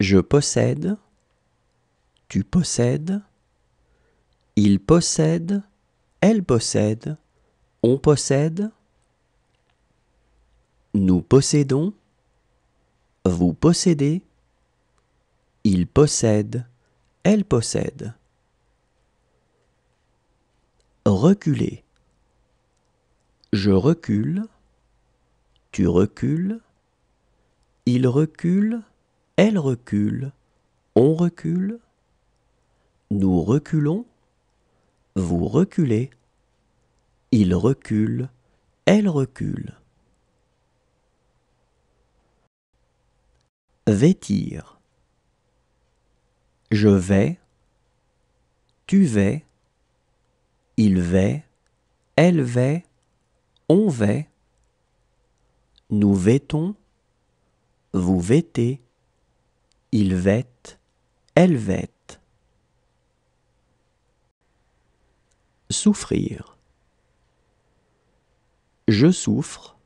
je possède, tu possèdes, il possède, elle possède, on possède, nous possédons, vous possédez, il possède, elle possède. Reculer. Je recule, tu recules, il recule, elle recule, on recule, nous reculons, vous reculez, il recule, elle recule. Vêtir. Je vais, tu vais, il va. elle va. on va. nous vêtons, vous vêtez, il vête, elle vête. Souffrir. Je souffre,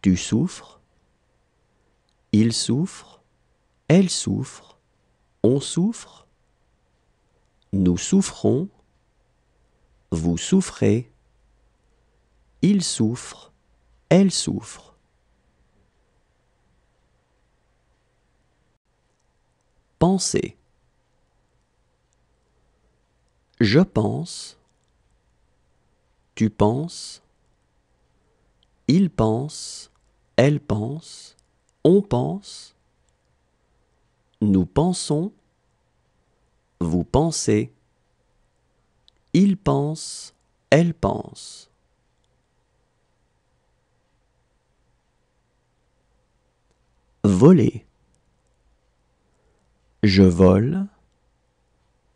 tu souffres, il souffre, elle souffre, on souffre, nous souffrons, vous souffrez, il souffre, elle souffre. penser. Je pense, tu penses, il pense, elle pense, on pense, nous pensons, vous pensez, il pense, elle pense. Voler. Je vole,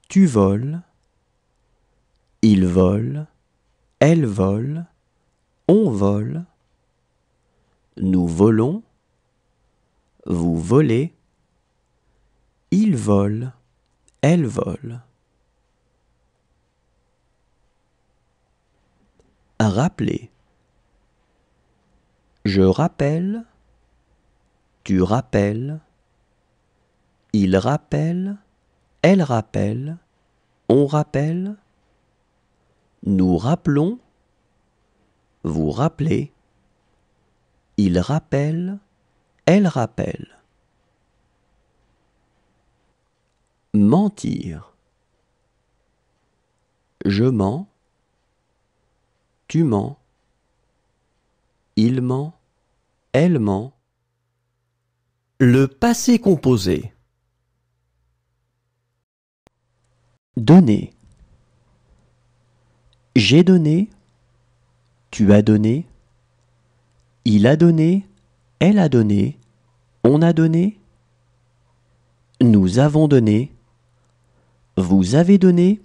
tu voles, il vole, elle vole, on vole, nous volons, vous volez, il vole, elle vole. Rappeler. Je rappelle, tu rappelles, il rappelle, elle rappelle, on rappelle, nous rappelons, vous rappelez, il rappelle, elle rappelle. Mentir. Je mens, tu mens, il ment, elle ment. Le passé composé. Donner. J'ai donné, tu as donné, il a donné, elle a donné, on a donné, nous avons donné, vous avez donné,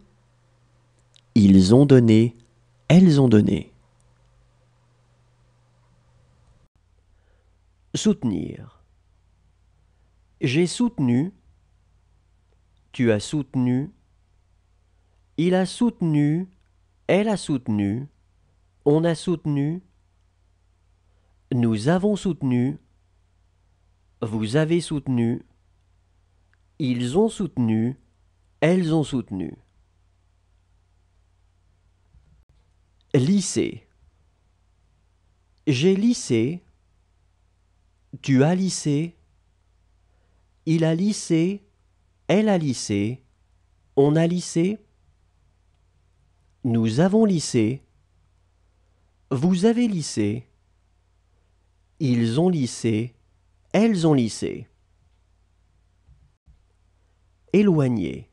ils ont donné, elles ont donné. Soutenir. J'ai soutenu, tu as soutenu, il a soutenu, elle a soutenu, on a soutenu, nous avons soutenu, vous avez soutenu, ils ont soutenu, elles ont soutenu. Lycée. J'ai lissé, tu as lissé, il a lissé, elle a lissé, on a lissé. Nous avons lissé. Vous avez lissé. Ils ont lissé. Elles ont lissé. Éloigné.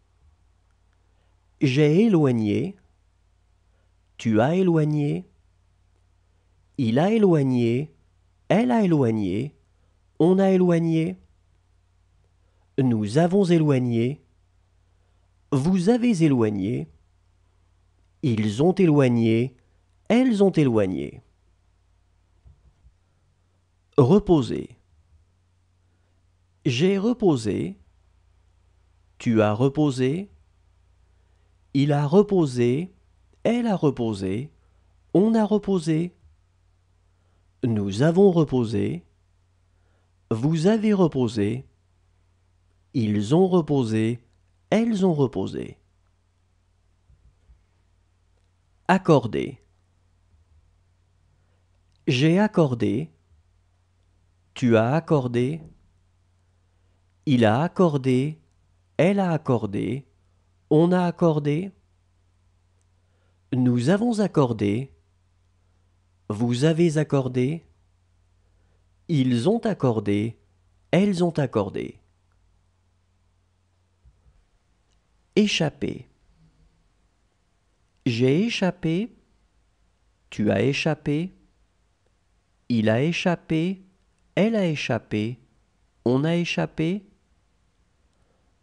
J'ai éloigné. Tu as éloigné. Il a éloigné. Elle a éloigné. On a éloigné. Nous avons éloigné. Vous avez éloigné. Ils ont éloigné, elles ont éloigné. Reposer. J'ai reposé, tu as reposé, il a reposé, elle a reposé, on a reposé, nous avons reposé, vous avez reposé, ils ont reposé, elles ont reposé. Accorder. J'ai accordé. Tu as accordé. Il a accordé. Elle a accordé. On a accordé. Nous avons accordé. Vous avez accordé. Ils ont accordé. Elles ont accordé. Échapper. J'ai échappé, tu as échappé, il a échappé, elle a échappé, on a échappé,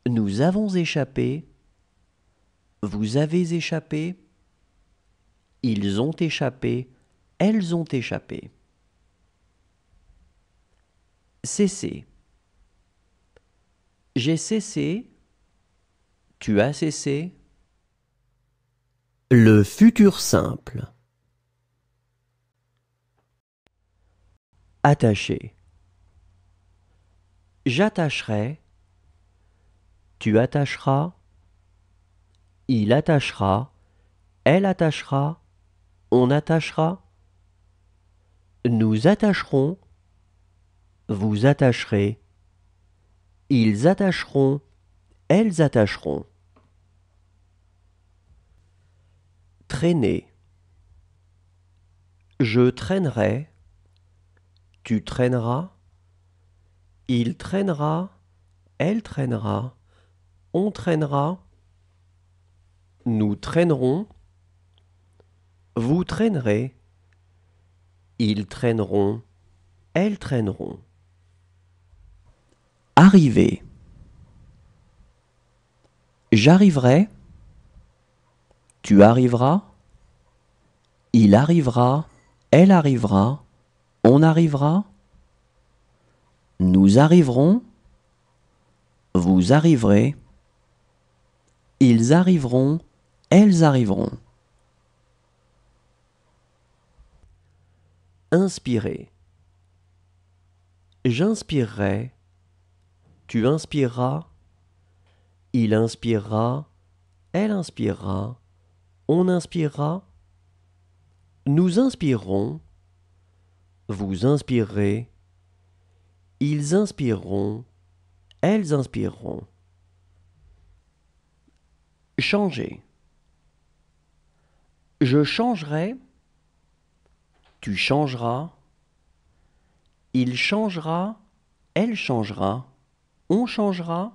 nous avons échappé, vous avez échappé, ils ont échappé, elles ont échappé. Cesser. J'ai cessé, tu as cessé, le futur simple. Attaché. J'attacherai. Tu attacheras. Il attachera. Elle attachera. On attachera. Nous attacherons. Vous attacherez. Ils attacheront. Elles attacheront. Traîner. Je traînerai. Tu traîneras. Il traînera. Elle traînera. On traînera. Nous traînerons. Vous traînerez. Ils traîneront. Elles traîneront. Arriver. J'arriverai. Tu arriveras Il arrivera Elle arrivera On arrivera Nous arriverons Vous arriverez Ils arriveront Elles arriveront Inspirer J'inspirerai tu inspireras, il inspirera, elle inspirera, on inspirera, nous inspirerons, vous inspirerez, ils inspireront, elles inspireront. Changer. Je changerai, tu changeras, il changera, elle changera, on changera,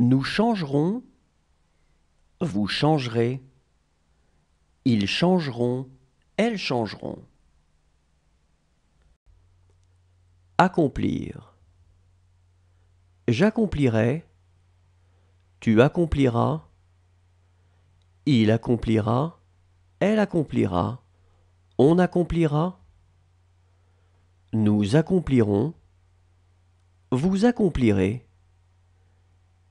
nous changerons, vous changerez. Ils changeront. Elles changeront. Accomplir. J'accomplirai. Tu accompliras. Il accomplira. Elle accomplira. On accomplira. Nous accomplirons. Vous accomplirez.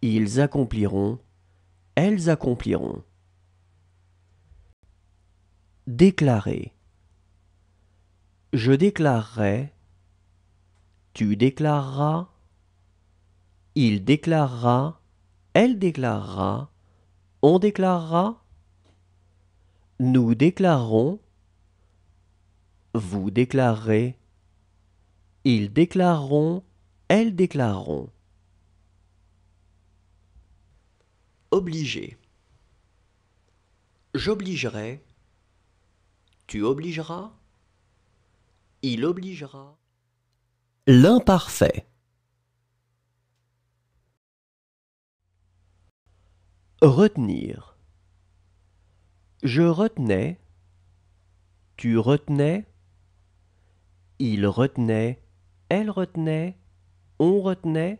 Ils accompliront elles accompliront. Déclarer. Je déclarerai. Tu déclareras. Il déclarera. Elle déclarera. On déclarera. Nous déclarons. Vous déclarerez, Ils déclareront. Elles déclareront. Obliger. J'obligerai. Tu obligeras. Il obligera. L'imparfait. Retenir. Je retenais. Tu retenais. Il retenait. Elle retenait. On retenait.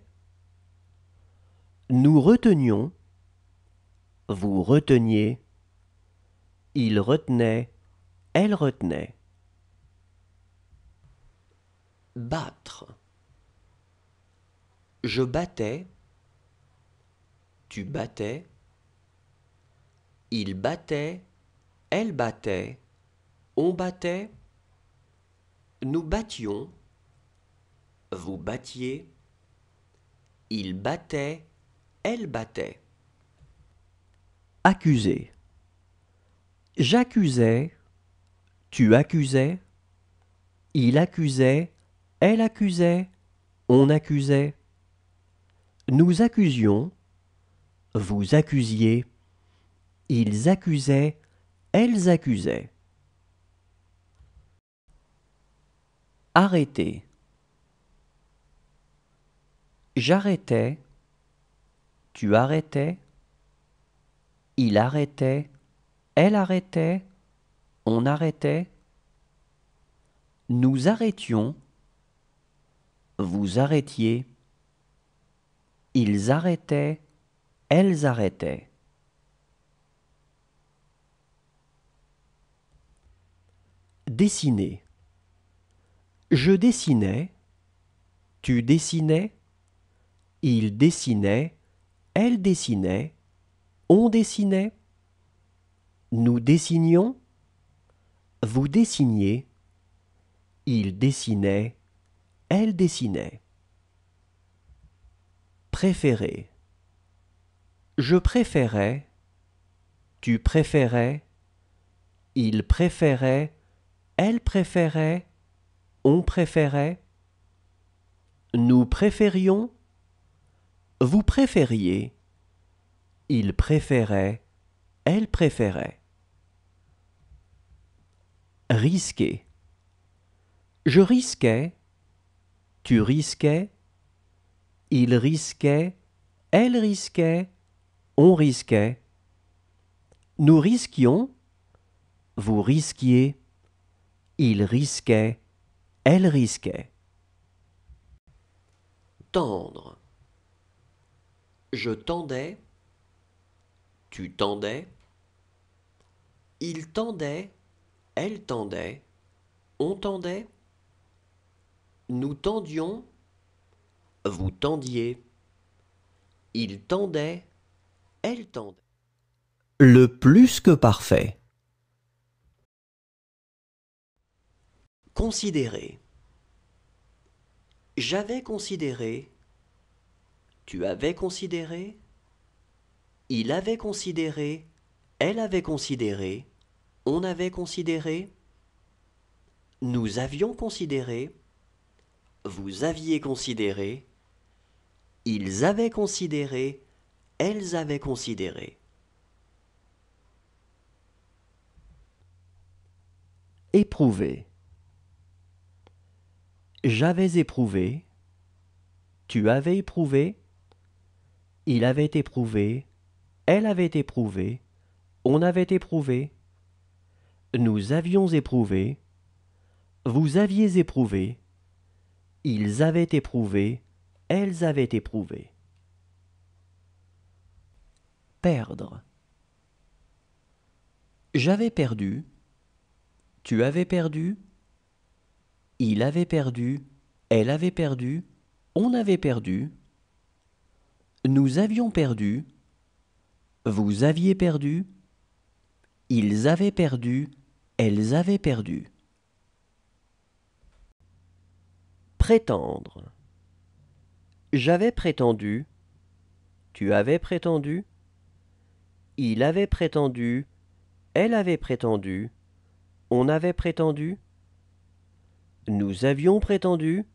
Nous retenions vous reteniez, il retenait, elle retenait. Battre. Je battais, tu battais, il battait, elle battait, on battait, nous battions, vous battiez, il battait, elle battait accuser. J'accusais, tu accusais, il accusait, elle accusait, on accusait. Nous accusions, vous accusiez, ils accusaient, elles accusaient. Arrêter. J'arrêtais, tu arrêtais, il arrêtait, elle arrêtait, on arrêtait. Nous arrêtions, vous arrêtiez. Ils arrêtaient, elles arrêtaient. Dessiner. Je dessinais, tu dessinais, il dessinait, elle dessinait, on dessinait. Nous dessinions. Vous dessiniez. Il dessinait. Elle dessinait. Préférer. Je préférais. Tu préférais. Il préférait. Elle préférait. On préférait. Nous préférions. Vous préfériez. Il préférait, elle préférait. Risquer. Je risquais, tu risquais, il risquait, elle risquait, on risquait. Nous risquions, vous risquiez, il risquait, elle risquait. Tendre. Je tendais, tu tendais. Il tendait. Elle tendait. On tendait. Nous tendions. Vous tendiez. Il tendait. Elle tendait. Le plus que parfait. Considérer. J'avais considéré. Tu avais considéré. Il avait considéré, elle avait considéré, on avait considéré, nous avions considéré, vous aviez considéré, ils avaient considéré, elles avaient considéré. Éprouvé. J'avais éprouvé, tu avais éprouvé, il avait éprouvé, elle avait éprouvé, on avait éprouvé, nous avions éprouvé, vous aviez éprouvé, ils avaient éprouvé, elles avaient éprouvé. Perdre. J'avais perdu, tu avais perdu, il avait perdu, elle avait perdu, on avait perdu, nous avions perdu, vous aviez perdu. Ils avaient perdu. Elles avaient perdu. Prétendre. J'avais prétendu. Tu avais prétendu. Il avait prétendu. Elle avait prétendu. On avait prétendu. Nous avions prétendu.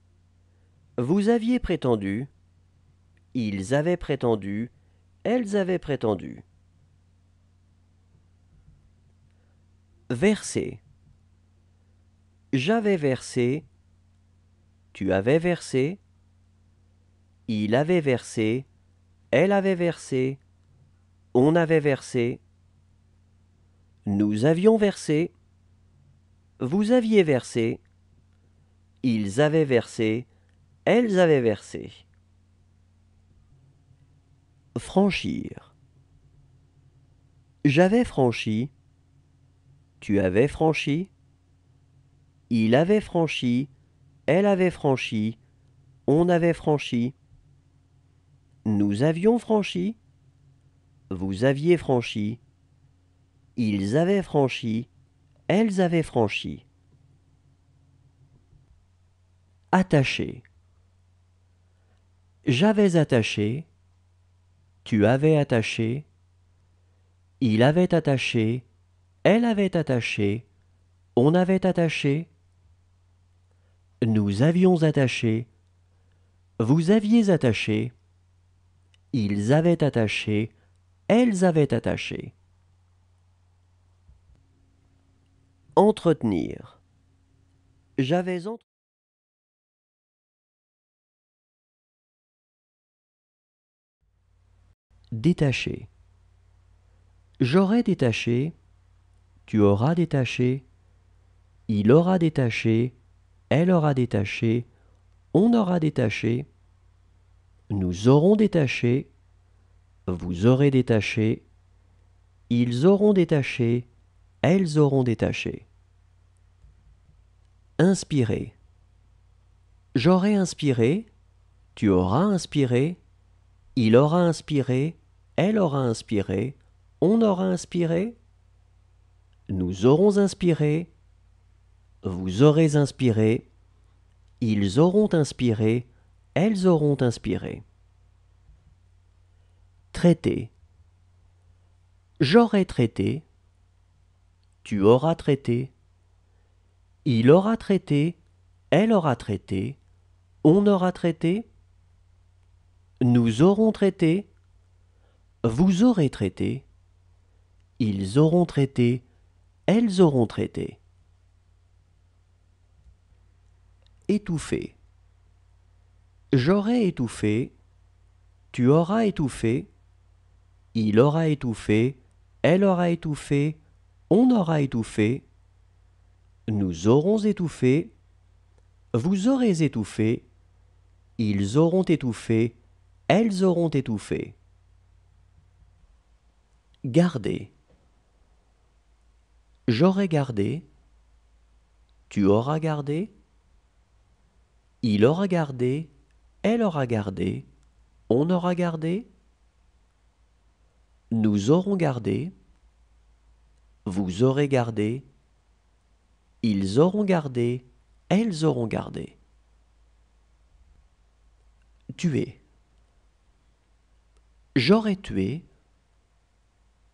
Vous aviez prétendu. Ils avaient prétendu elles avaient prétendu. Verser. J'avais versé, tu avais versé, il avait versé, elle avait versé, on avait versé, nous avions versé, vous aviez versé, ils avaient versé, elles avaient versé. Franchir. J'avais franchi. Tu avais franchi. Il avait franchi. Elle avait franchi. On avait franchi. Nous avions franchi. Vous aviez franchi. Ils avaient franchi. Elles avaient franchi. Attaché. J'avais attaché tu avais attaché, il avait attaché, elle avait attaché, on avait attaché, nous avions attaché, vous aviez attaché, ils avaient attaché, elles avaient attaché. Entretenir. J'avais entre détaché. J'aurai détaché, tu auras détaché, il aura détaché, elle aura détaché, on aura détaché, nous aurons détaché, vous aurez détaché, ils auront détaché, elles auront détaché. Inspiré. J'aurai inspiré, tu auras inspiré, il aura inspiré, elle aura inspiré, on aura inspiré, nous aurons inspiré, vous aurez inspiré, ils auront inspiré, elles auront inspiré. Traité. J'aurai traité, tu auras traité, il aura traité, elle aura traité, on aura traité, nous aurons traité. Vous aurez traité. Ils auront traité. Elles auront traité. Étouffé. J'aurai étouffé. Tu auras étouffé. Il aura étouffé. Elle aura étouffé. On aura étouffé. Nous aurons étouffé. Vous aurez étouffé. Ils auront étouffé elles auront étouffé. Garder. J'aurai gardé. Tu auras gardé. Il aura gardé. Elle aura gardé. On aura gardé. Nous aurons gardé. Vous aurez gardé. Ils auront gardé. Elles auront gardé. Tuer. J'aurais tué,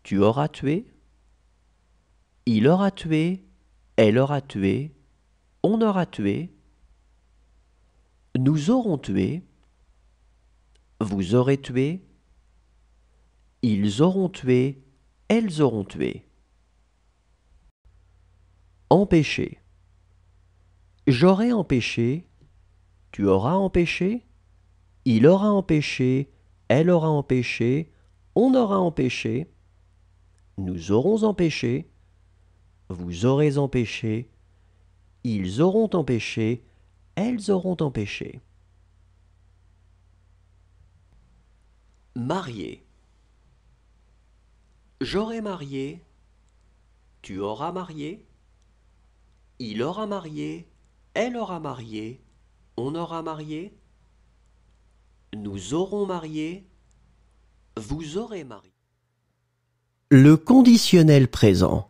tu auras tué, il aura tué, elle aura tué, on aura tué, nous aurons tué, vous aurez tué, ils auront tué, elles auront tué. Empêcher. J'aurai empêché, tu auras empêché, il aura empêché, elle aura empêché, on aura empêché, nous aurons empêché, vous aurez empêché, ils auront empêché, elles auront empêché. Marié. J'aurai marié, tu auras marié, il aura marié, elle aura marié, on aura marié, nous aurons marié. Vous aurez marié. Le conditionnel présent.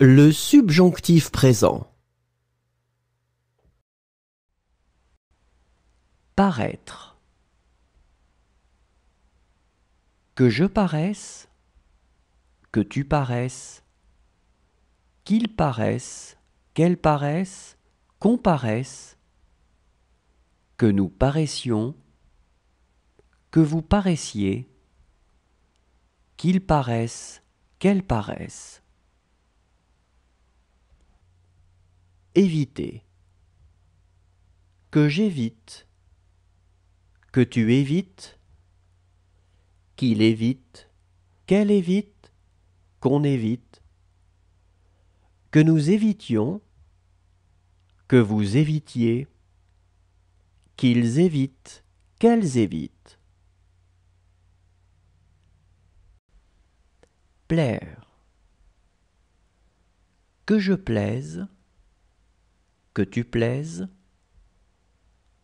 Le subjonctif présent. Paraître. Que je paraisse, que tu paraisses, qu'il paraisse, qu'elle paraisse, qu'on paraisse, que nous paraissions, que vous paraissiez, qu'il paraisse, qu'elle paraisse. éviter. Que j'évite. Que tu évites. Qu'il évite. Qu'elle évite. Qu'on évite. Que nous évitions. Que vous évitiez. Qu'ils évitent. Qu'elles évitent. Plaire. Que je plaise que tu plaises,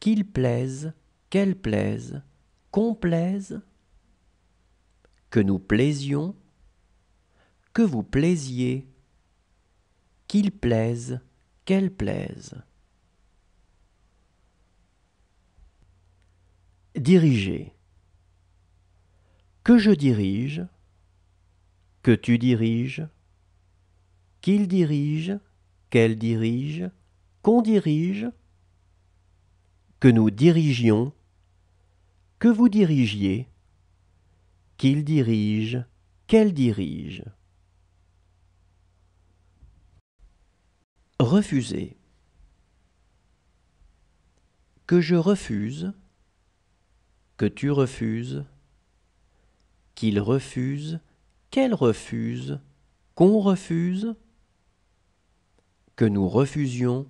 qu'il plaise, qu'elle plaise, qu'on plaise, que nous plaisions, que vous plaisiez, qu'il plaise, qu'elle plaise. Diriger. Que je dirige, que tu diriges, qu'il dirige, qu'elle dirige, qu'on dirige, que nous dirigions, que vous dirigiez, qu'il dirige, qu'elle dirige. Refuser. Que je refuse, que tu refuses, qu'il refuse, qu'elle refuse, qu'on refuse, que nous refusions,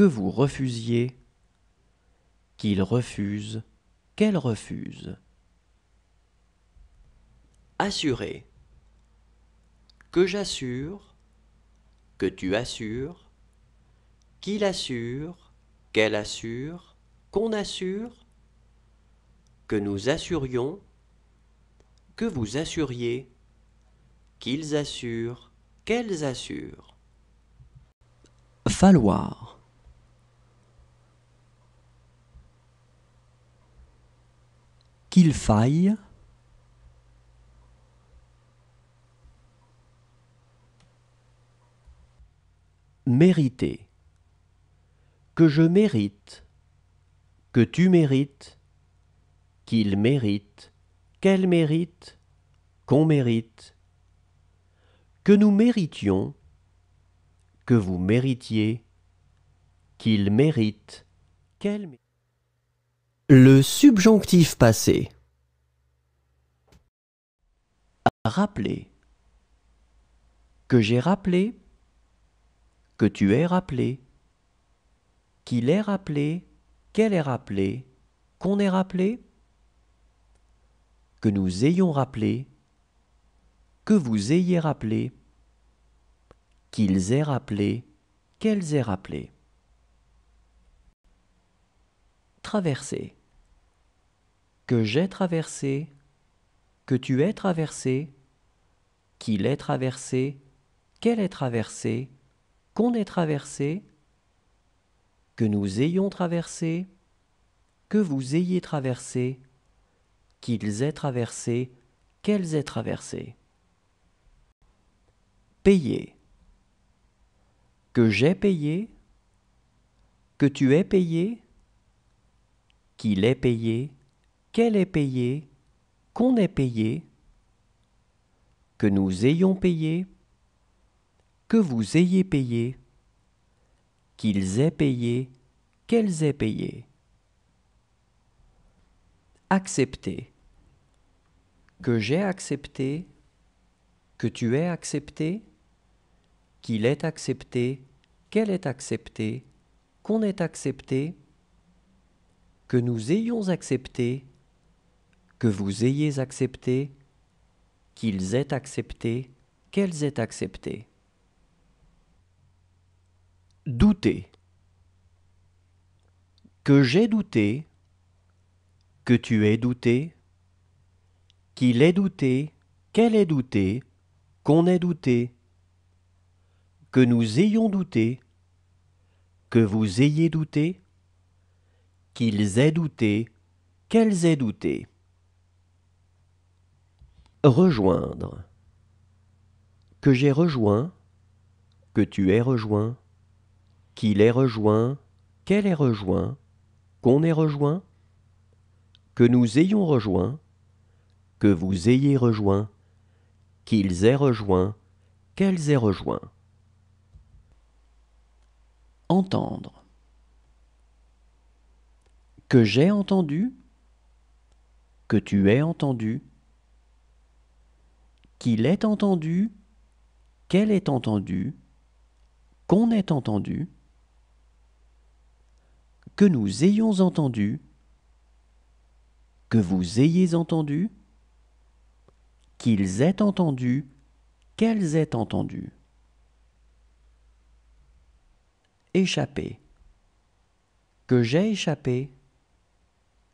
que vous refusiez, qu'il refuse, qu'elle refuse. Assurer. Que j'assure, que tu assures, qu'il assure, qu'elle assure, qu'on assure, que nous assurions, que vous assuriez, qu'ils assurent, qu'elles assurent. Falloir. Il faille mériter, que je mérite, que tu mérites, qu'il mérite, qu'elle mérite, qu'on mérite, que nous méritions, que vous méritiez, qu'il mérite, qu'elle mérite. Le subjonctif passé. Rappeler. Que j'ai rappelé. Que tu es rappelé. Qu'il est rappelé. Qu'elle est rappelée. Qu'on est rappelé. Que nous ayons rappelé. Que vous ayez rappelé. Qu'ils aient rappelé. Qu'elles aient rappelé. Traverser que j'ai traversé, que tu es traversé, qu'il est traversé, qu'elle est traversée, qu'on est traversé, que nous ayons traversé, que vous ayez traversé, qu'ils aient traversé, qu'elles aient traversé. Payer. Que j'ai payé, que tu aies payé, qu'il ait payé, qu'elle est payée, qu'on est payé, que nous ayons payé, que vous ayez payé, qu'ils aient payé, qu'elles aient payé. Accepter. Que j'ai accepté, que tu aies accepté, qu'il ait accepté, qu'elle ait accepté, qu'on ait accepté, que nous ayons accepté, que vous ayez accepté, qu'ils aient accepté, qu'elles aient accepté. Douter. Que j'ai douté, que tu aies douté, qu'il ait douté, qu'elle ait douté, qu'on ait douté, que nous ayons douté, que vous ayez douté, qu'ils aient douté, qu'elles aient douté. Rejoindre. Que j'ai rejoint, que tu es rejoint, qu'il ait rejoint, qu'elle est rejoint, qu'on ait rejoint, que nous ayons rejoint, que vous ayez rejoint, qu'ils aient rejoint, qu'elles aient rejoint. Entendre. Que j'ai entendu, que tu aies entendu, qu'il est entendu, qu'elle est entendue, qu'on est entendu, que nous ayons entendu, que vous ayez entendu, qu'ils aient entendu, qu'elles aient entendu. Échapper. Que j'ai échappé,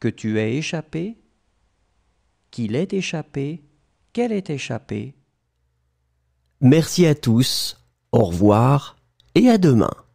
que tu aies échappé, qu'il ait échappé, qu'elle est échappée. Merci à tous, au revoir et à demain.